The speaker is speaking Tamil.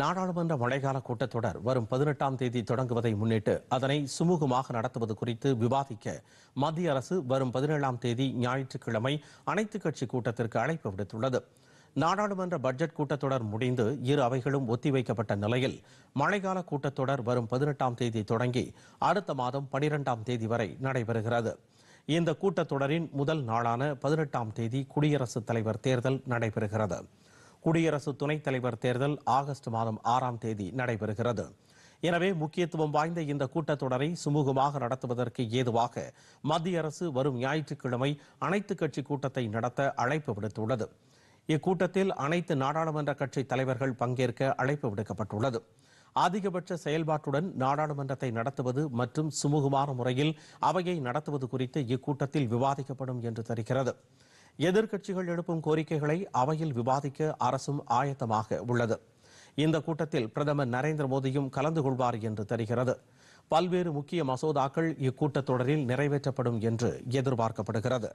நாடாளுமன்ற மழைக்கால கூட்டத்தொடர் வரும் பதினெட்டாம் தேதி தொடங்குவதை முன்னிட்டு அதனை சுமூகமாக நடத்துவது குறித்து விவாதிக்க மத்திய அரசு வரும் பதினேழாம் தேதி ஞாயிற்றுக்கிழமை அனைத்துக் கட்சி கூட்டத்திற்கு அழைப்பு விடுத்துள்ளது நாடாளுமன்ற பட்ஜெட் கூட்டத்தொடர் முடிந்து இரு அவைகளும் ஒத்திவைக்கப்பட்ட நிலையில் மழைக்கால கூட்டத்தொடர் வரும் பதினெட்டாம் தேதி தொடங்கி அடுத்த மாதம் பனிரெண்டாம் தேதி வரை நடைபெறுகிறது இந்த கூட்டத்தொடரின் முதல் நாளான பதினெட்டாம் தேதி குடியரசுத் தலைவர் தேர்தல் நடைபெறுகிறது குடியரசு துணைத் தலைவர் தேர்தல் ஆகஸ்ட் மாதம் ஆறாம் தேதி நடைபெறுகிறது எனவே முக்கியத்துவம் வாய்ந்த இந்த கூட்டத்தொடரை சுமூகமாக நடத்துவதற்கு ஏதுவாக மத்திய அரசு வரும் ஞாயிற்றுக்கிழமை அனைத்து கட்சி கூட்டத்தை நடத்த அழைப்பு விடுத்துள்ளது இக்கூட்டத்தில் அனைத்து நாடாளுமன்ற கட்சி தலைவர்கள் பங்கேற்க அழைப்பு விடுக்கப்பட்டுள்ளது அதிகபட்ச செயல்பாட்டுடன் நாடாளுமன்றத்தை நடத்துவது மற்றும் சுமூகமான முறையில் அவையை நடத்துவது குறித்து இக்கூட்டத்தில் விவாதிக்கப்படும் என்று தெரிகிறது எதிர்க்கட்சிகள் எழுப்பும் கோரிக்கைகளை அவையில் விவாதிக்க அரசும் ஆயத்தமாக உள்ளது இந்த கூட்டத்தில் பிரதமர் நரேந்திர மோடியும் கலந்து கொள்வார் என்று தெரிகிறது பல்வேறு முக்கிய மசோதாக்கள் இக்கூட்டத்தொடரில் நிறைவேற்றப்படும் என்று எதிர்பார்க்கப்படுகிறது